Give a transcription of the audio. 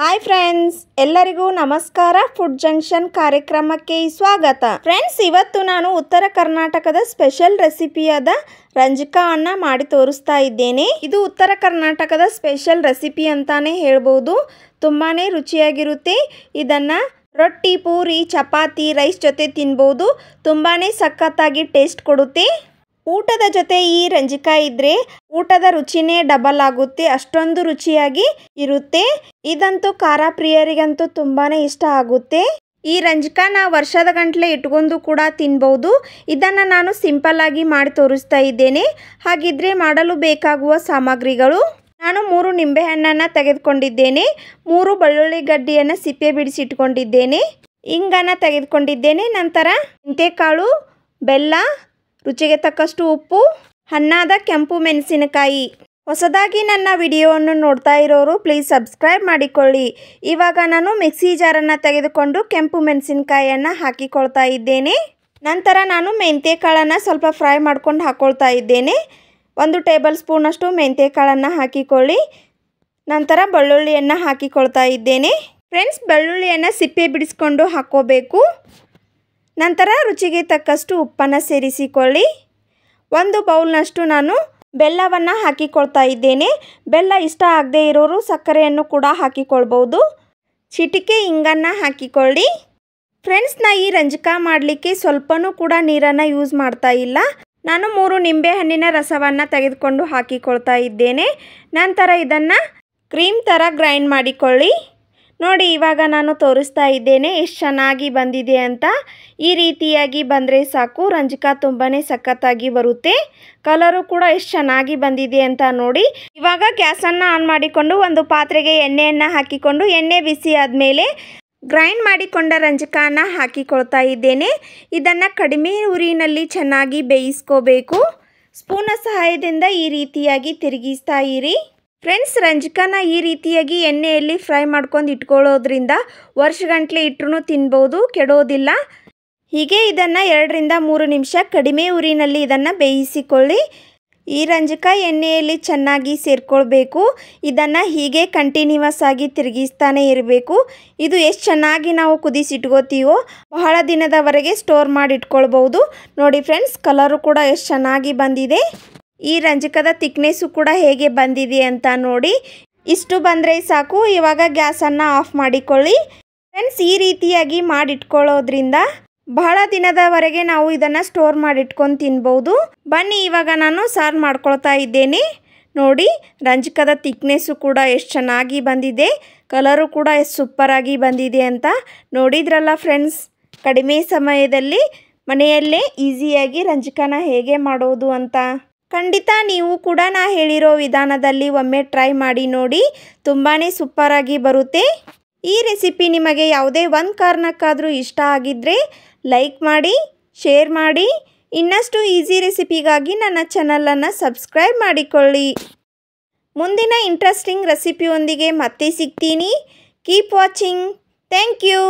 hi friends ಎಲ್ಲರಿಗೂ ನಮಸ್ಕಾರ food junction ಕಾರ್ಯಕ್ರಮಕ್ಕೆ ಸ್ವಾಗತ ಫ್ರೆಂಡ್ಸ್ ಇವತ್ತು ನಾನು ಉತ್ತರ ಕರ್ನಾಟಕದ ಸ್ಪೆಷಲ್ ರೆಸಿಪಿಯಾದ ರಂಜಿಕಾ ಅನ್ನ ಮಾಡಿ ತೋರಿಸ್ತಾ ಇದ್ದೇನೆ ಇದು ಉತ್ತರ ಕರ್ನಾಟಕದ ಸ್ಪೆಷಲ್ ರೆಸಿಪಿ ಅಂತಾನೆ ಹೇಳ್ಬೋದು ತುಂಬಾ ರುಚಿಯಾಗಿರುತ್ತೆ ಇದನ್ನು ರೊಟ್ಟಿ ಪೂರಿ ಚಪಾತಿ ರೈಸ್ ಜೊತೆ ತಿನ್ಬೋದು ತುಂಬಾ ಸಖತ್ತಾಗಿ ಟೇಸ್ಟ್ ಕೊಡುತ್ತೆ ಊಟದ ಜೊತೆ ಈ ರಂಜಿಕಾ ಇದ್ದರೆ ಊಟದ ರುಚಿಯೇ ಡಬಲ್ ಆಗುತ್ತೆ ಅಷ್ಟೊಂದು ರುಚಿಯಾಗಿ ಇರುತ್ತೆ ಇದಂತೂ ಖಾರ ಪ್ರಿಯರಿಗಂತೂ ತುಂಬಾ ಇಷ್ಟ ಆಗುತ್ತೆ ಈ ನಾವು ವರ್ಷದ ಗಂಟಲೆ ಇಟ್ಕೊಂಡು ಕೂಡ ತಿನ್ಬೋದು ಇದನ್ನು ನಾನು ಸಿಂಪಲ್ ಆಗಿ ಮಾಡಿ ತೋರಿಸ್ತಾ ಇದ್ದೇನೆ ಹಾಗಿದ್ರೆ ಮಾಡಲು ಬೇಕಾಗುವ ಸಾಮಗ್ರಿಗಳು ನಾನು ಮೂರು ನಿಂಬೆಹಣ್ಣನ್ನು ತೆಗೆದುಕೊಂಡಿದ್ದೇನೆ ಮೂರು ಬಳ್ಳುಳ್ಳಿ ಗಡ್ಡೆಯನ್ನು ಸಿಪ್ಪೆ ಬಿಡಿಸಿ ಇಟ್ಕೊಂಡಿದ್ದೇನೆ ಇಂಗನ್ನ ತೆಗೆದುಕೊಂಡಿದ್ದೇನೆ ನಂತರ ಕಾಳು ಬೆಲ್ಲ ರುಚಿಗೆ ತಕ್ಕಷ್ಟು ಉಪ್ಪು ಹಣ್ಣಾದ ಕೆಂಪು ಮೆಣಸಿನಕಾಯಿ ಹೊಸದಾಗಿ ನನ್ನ ವಿಡಿಯೋವನ್ನು ನೋಡ್ತಾ ಇರೋರು ಪ್ಲೀಸ್ ಸಬ್ಸ್ಕ್ರೈಬ್ ಮಾಡಿಕೊಳ್ಳಿ ಇವಾಗ ನಾನು ಮಿಕ್ಸಿ ಜಾರನ್ನು ತೆಗೆದುಕೊಂಡು ಕೆಂಪು ಮೆಣಸಿನಕಾಯಿಯನ್ನು ಹಾಕಿಕೊಳ್ತಾ ಇದ್ದೇನೆ ನಂತರ ನಾನು ಕಾಳನ್ನು ಸ್ವಲ್ಪ ಫ್ರೈ ಮಾಡ್ಕೊಂಡು ಹಾಕ್ಕೊಳ್ತಾ ಇದ್ದೇನೆ ಒಂದು ಟೇಬಲ್ ಸ್ಪೂನಷ್ಟು ಕಾಳನ್ನು ಹಾಕಿಕೊಳ್ಳಿ ನಂತರ ಬೆಳ್ಳುಳ್ಳಿಯನ್ನು ಹಾಕಿಕೊಳ್ತಾ ಇದ್ದೇನೆ ಫ್ರೆಂಡ್ಸ್ ಬೆಳ್ಳುಳ್ಳಿಯನ್ನು ಸಿಪ್ಪೆ ಬಿಡಿಸ್ಕೊಂಡು ಹಾಕ್ಕೋಬೇಕು ನಂತರ ರುಚಿಗೆ ತಕ್ಕಷ್ಟು ಉಪ್ಪನ್ನು ಸೇರಿಸಿಕೊಳ್ಳಿ ಒಂದು ಬೌಲ್ನಷ್ಟು ನಾನು ಬೆಲ್ಲವನ್ನು ಹಾಕಿಕೊಳ್ತಾ ಇದ್ದೇನೆ ಬೆಲ್ಲ ಇಷ್ಟ ಆಗದೇ ಇರೋರು ಸಕ್ಕರೆಯನ್ನು ಕೂಡ ಹಾಕಿಕೊಳ್ಬೋದು ಚಿಟಿಕೆ ಇಂಗನ್ನು ಹಾಕಿಕೊಳ್ಳಿ ಫ್ರೆಂಡ್ಸ್ನ ಈ ರಂಜಕ ಮಾಡಲಿಕ್ಕೆ ಸ್ವಲ್ಪನೂ ಕೂಡ ನೀರನ್ನು ಯೂಸ್ ಮಾಡ್ತಾ ಇಲ್ಲ ನಾನು ಮೂರು ನಿಂಬೆಹಣ್ಣಿನ ರಸವನ್ನು ತೆಗೆದುಕೊಂಡು ಹಾಕಿಕೊಳ್ತಾ ಇದ್ದೇನೆ ನಂತರ ಇದನ್ನು ಕ್ರೀಮ್ ಥರ ಗ್ರೈಂಡ್ ಮಾಡಿಕೊಳ್ಳಿ ನೋಡಿ ಇವಾಗ ನಾನು ತೋರಿಸ್ತಾ ಇದ್ದೇನೆ ಎಷ್ಟು ಚೆನ್ನಾಗಿ ಬಂದಿದೆ ಅಂತ ಈ ರೀತಿಯಾಗಿ ಬಂದರೆ ಸಾಕು ರಂಜಕ ತುಂಬಾ ಸಖತ್ತಾಗಿ ಬರುತ್ತೆ ಕಲರು ಕೂಡ ಎಷ್ಟು ಚೆನ್ನಾಗಿ ಬಂದಿದೆ ಅಂತ ನೋಡಿ ಇವಾಗ ಗ್ಯಾಸನ್ನು ಆನ್ ಮಾಡಿಕೊಂಡು ಒಂದು ಪಾತ್ರೆಗೆ ಎಣ್ಣೆಯನ್ನು ಹಾಕಿಕೊಂಡು ಎಣ್ಣೆ ಬಿಸಿ ಆದಮೇಲೆ ಗ್ರೈಂಡ್ ಮಾಡಿಕೊಂಡ ರಂಜಕನ ಹಾಕಿಕೊಳ್ತಾ ಇದ್ದೇನೆ ಇದನ್ನು ಕಡಿಮೆ ಉರಿನಲ್ಲಿ ಚೆನ್ನಾಗಿ ಬೇಯಿಸ್ಕೋಬೇಕು ಸ್ಪೂನ ಸಹಾಯದಿಂದ ಈ ರೀತಿಯಾಗಿ ತಿರುಗಿಸ್ತಾ ಇರಿ ಫ್ರೆಂಡ್ಸ್ ರಂಜಕನ ಈ ರೀತಿಯಾಗಿ ಎಣ್ಣೆಯಲ್ಲಿ ಫ್ರೈ ಮಾಡ್ಕೊಂಡು ಇಟ್ಕೊಳ್ಳೋದ್ರಿಂದ ವರ್ಷಗಂಟ್ಲೆ ಇಟ್ಟರೂ ತಿನ್ಬೋದು ಕೆಡೋದಿಲ್ಲ ಹೀಗೆ ಇದನ್ನು ಎರಡರಿಂದ ಮೂರು ನಿಮಿಷ ಕಡಿಮೆ ಉರಿನಲ್ಲಿ ಇದನ್ನು ಬೇಯಿಸಿಕೊಳ್ಳಿ ಈ ರಂಜಕ ಎಣ್ಣೆಯಲ್ಲಿ ಚೆನ್ನಾಗಿ ಸೇರಿಕೊಳ್ಬೇಕು ಇದನ್ನು ಹೀಗೆ ಕಂಟಿನ್ಯೂವಸ್ ಆಗಿ ತಿರುಗಿಸ್ತಾನೆ ಇರಬೇಕು ಇದು ಎಷ್ಟು ಚೆನ್ನಾಗಿ ನಾವು ಕುದಿಸಿಟ್ಕೋತೀವೋ ಬಹಳ ದಿನದವರೆಗೆ ಸ್ಟೋರ್ ಮಾಡಿ ಇಟ್ಕೊಳ್ಬೋದು ನೋಡಿ ಫ್ರೆಂಡ್ಸ್ ಕಲರು ಕೂಡ ಎಷ್ಟು ಚೆನ್ನಾಗಿ ಬಂದಿದೆ ಈ ರಂಜಕದ ತಿಕ್ನೆಸ್ಸು ಕೂಡ ಹೇಗೆ ಬಂದಿದೆ ಅಂತ ನೋಡಿ ಇಷ್ಟು ಬಂದರೆ ಸಾಕು ಇವಾಗ ಗ್ಯಾಸನ್ನು ಆಫ್ ಮಾಡಿಕೊಳ್ಳಿ ಫ್ರೆಂಡ್ಸ್ ಈ ರೀತಿಯಾಗಿ ಮಾಡಿಟ್ಕೊಳ್ಳೋದ್ರಿಂದ ಬಹಳ ದಿನದವರೆಗೆ ನಾವು ಇದನ್ನು ಸ್ಟೋರ್ ಮಾಡಿಟ್ಕೊಂಡು ತಿನ್ಬೋದು ಬನ್ನಿ ಇವಾಗ ನಾನು ಸಾರ್ ಮಾಡ್ಕೊಳ್ತಾ ಇದ್ದೇನೆ ನೋಡಿ ರಂಜಕದ ತಿಕ್ನೆಸ್ಸು ಕೂಡ ಎಷ್ಟು ಚೆನ್ನಾಗಿ ಬಂದಿದೆ ಕಲರು ಕೂಡ ಎಷ್ಟು ಸೂಪರಾಗಿ ಬಂದಿದೆ ಅಂತ ನೋಡಿದ್ರಲ್ಲ ಫ್ರೆಂಡ್ಸ್ ಕಡಿಮೆ ಸಮಯದಲ್ಲಿ ಮನೆಯಲ್ಲೇ ಈಸಿಯಾಗಿ ರಂಜಕನ ಹೇಗೆ ಮಾಡೋದು ಅಂತ ಖಂಡಿತ ನೀವು ಕೂಡ ನಾ ಹೇಳಿರೋ ವಿಧಾನದಲ್ಲಿ ಒಮ್ಮೆ ಟ್ರೈ ಮಾಡಿ ನೋಡಿ ತುಂಬಾ ಸೂಪರಾಗಿ ಬರುತ್ತೆ ಈ ರೆಸಿಪಿ ನಿಮಗೆ ಯಾವುದೇ ಒಂದು ಕಾರಣಕ್ಕಾದರೂ ಇಷ್ಟ ಆಗಿದ್ದರೆ ಲೈಕ್ ಮಾಡಿ ಶೇರ್ ಮಾಡಿ ಇನ್ನಷ್ಟು ಈಸಿ ರೆಸಿಪಿಗಾಗಿ ನನ್ನ ಚಾನಲನ್ನು ಸಬ್ಸ್ಕ್ರೈಬ್ ಮಾಡಿಕೊಳ್ಳಿ ಮುಂದಿನ ಇಂಟ್ರೆಸ್ಟಿಂಗ್ ರೆಸಿಪಿಯೊಂದಿಗೆ ಮತ್ತೆ ಸಿಗ್ತೀನಿ ಕೀಪ್ ವಾಚಿಂಗ್ ಥ್ಯಾಂಕ್ ಯು